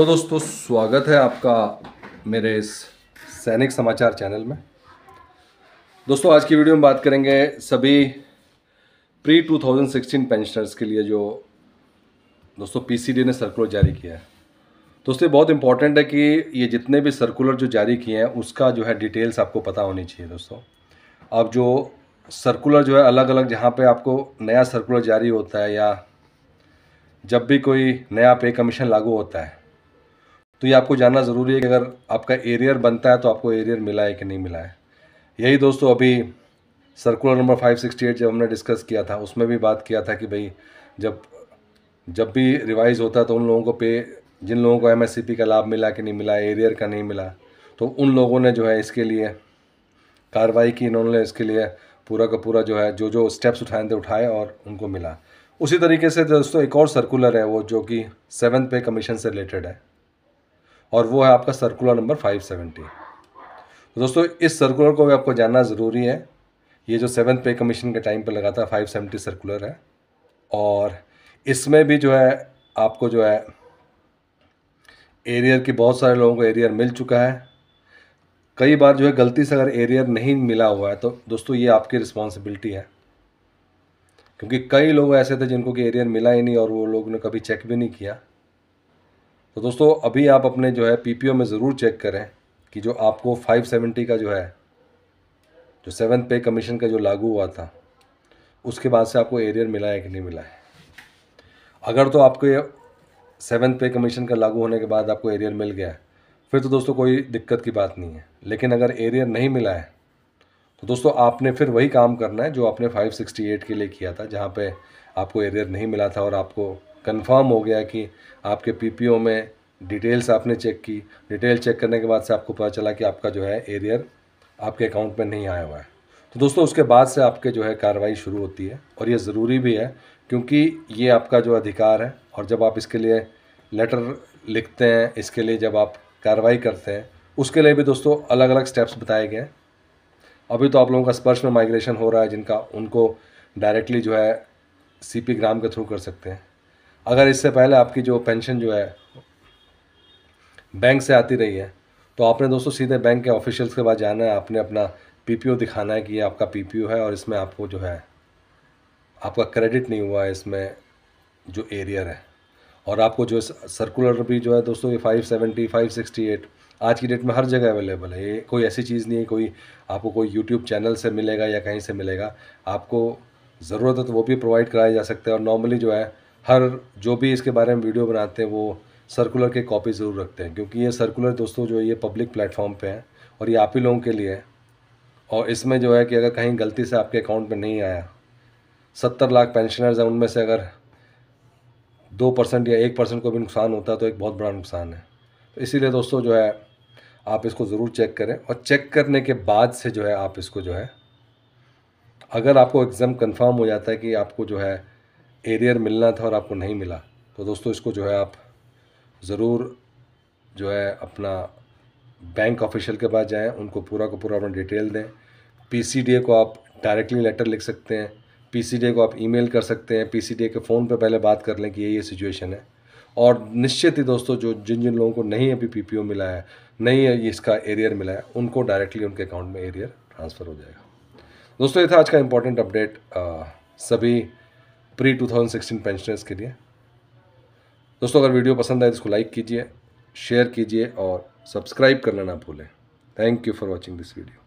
तो दोस्तों स्वागत है आपका मेरे इस सैनिक समाचार चैनल में दोस्तों आज की वीडियो में बात करेंगे सभी प्री 2016 पेंशनर्स के लिए जो दोस्तों पीसीडी ने सर्कुलर जारी किया है दोस्तों बहुत इंपॉर्टेंट है कि ये जितने भी सर्कुलर जो जारी किए हैं उसका जो है डिटेल्स आपको पता होनी चाहिए दोस्तों अब जो सर्कुलर जो है अलग अलग जहाँ पर आपको नया सर्कुलर जारी होता है या जब भी कोई नया पे कमीशन लागू होता है तो ये आपको जानना ज़रूरी है कि अगर आपका एरियर बनता है तो आपको एरियर मिला है कि नहीं मिला है यही दोस्तों अभी सर्कुलर नंबर 568 जब हमने डिस्कस किया था उसमें भी बात किया था कि भाई जब जब भी रिवाइज़ होता है तो उन लोगों को पे जिन लोगों को एम का लाभ मिला कि नहीं मिला एरियर का नहीं मिला तो उन लोगों ने जो है इसके लिए कार्रवाई की इन्होंने इसके लिए पूरा का पूरा जो है जो जो स्टेप्स उठाए थे उठाए और उनको मिला उसी तरीके से दोस्तों एक और सर्कुलर है वो जो कि सेवन्थ पे कमीशन से रिलेटेड है और वो है आपका सर्कुलर नंबर फाइव सेवेंटी तो दोस्तों इस सर्कुलर को भी आपको जानना ज़रूरी है ये जो सेवन पे कमीशन के टाइम पर लगा था फाइव सेवेंटी सर्कुलर है और इसमें भी जो है आपको जो है एरियर की बहुत सारे लोगों को एरियर मिल चुका है कई बार जो है गलती से अगर एरियर नहीं मिला हुआ है तो दोस्तों ये आपकी रिस्पॉन्सिबिलिटी है क्योंकि कई लोग ऐसे थे जिनको कि एरियर मिला ही नहीं और वो लोग ने कभी चेक भी नहीं किया तो दोस्तों अभी आप अपने जो है पीपीओ में ज़रूर चेक करें कि जो आपको 570 का जो है जो सेवन पे कमीशन का जो लागू हुआ था उसके बाद से आपको एरियर मिला है कि नहीं मिला है अगर तो आपको ये सेवन पे कमीशन का लागू होने के बाद आपको एरियर मिल गया है फिर तो दोस्तों कोई दिक्कत की बात नहीं है लेकिन अगर एरियर नहीं मिला है तो दोस्तों आपने फिर वही काम करना है जो आपने 568 के लिए किया था जहाँ पे आपको एरियर नहीं मिला था और आपको कंफर्म हो गया कि आपके पीपीओ में डिटेल्स आपने चेक की डिटेल चेक करने के बाद से आपको पता चला कि आपका जो है एरियर आपके अकाउंट में नहीं आया हुआ है तो दोस्तों उसके बाद से आपके जो है कार्रवाई शुरू होती है और ये ज़रूरी भी है क्योंकि ये आपका जो अधिकार है और जब आप इसके लिए लेटर लिखते हैं इसके लिए जब आप कार्रवाई करते हैं उसके लिए भी दोस्तों अलग अलग स्टेप्स बताए गए हैं अभी तो आप लोगों का स्पर्श में माइग्रेशन हो रहा है जिनका उनको डायरेक्टली जो है सीपी ग्राम के थ्रू कर सकते हैं अगर इससे पहले आपकी जो पेंशन जो है बैंक से आती रही है तो आपने दोस्तों सीधे बैंक के ऑफिशियल्स के पास जाना है आपने अपना पीपीओ दिखाना है कि ये आपका पीपीओ है और इसमें आपको जो है आपका क्रेडिट नहीं हुआ है इसमें जो एरियर है और आपको जो सर्कुलर भी जो है दोस्तों ये five seventy five sixty eight आज की डेट में हर जगह अवेलेबल है ये कोई ऐसी चीज़ नहीं है कोई आपको कोई यूट्यूब चैनल से मिलेगा या कहीं से मिलेगा आपको ज़रूरत है तो वो भी प्रोवाइड कराया जा सकता है और नॉर्मली जो है हर जो भी इसके बारे में वीडियो बनाते हैं वो सर्कुलर के कॉपी ज़रूर रखते हैं क्योंकि ये सर्कुलर दोस्तों जो ये पब्लिक प्लेटफॉर्म पे है और ये आप ही लोगों के लिए है और इसमें जो है कि अगर कहीं गलती से आपके अकाउंट में नहीं आया सत्तर लाख पेंशनर्स हैं उनमें से अगर दो परसेंट या एक परसेंट को भी नुकसान होता है तो एक बहुत बड़ा नुकसान है तो इसीलिए दोस्तों जो है आप इसको ज़रूर चेक करें और चेक करने के बाद से जो है आप इसको जो है अगर आपको एग्ज़ाम कंफर्म हो जाता है कि आपको जो है एरियर मिलना था और आपको नहीं मिला तो दोस्तों इसको जो है आप ज़रूर जो है अपना बैंक ऑफिशियल के पास जाएं उनको पूरा को पूरा अपना डिटेल दें पीसीडीए को आप डायरेक्टली लेटर लिख सकते हैं पीसीडीए को आप ईमेल कर सकते हैं पीसीडीए के फ़ोन पे पहले बात कर लें कि ये ये सिचुएशन है और निश्चित ही दोस्तों जो जिन जिन लोगों को नहीं अभी पी मिला है नहीं है इसका एरियर मिला है उनको डायरेक्टली उनके अकाउंट में एरियर ट्रांसफ़र हो जाएगा दोस्तों ये था आज का इम्पोर्टेंट अपडेट सभी प्री 2016 पेंशनर्स के लिए दोस्तों अगर वीडियो पसंद आए तो इसको लाइक कीजिए शेयर कीजिए और सब्सक्राइब करना ना भूलें thank you for watching this video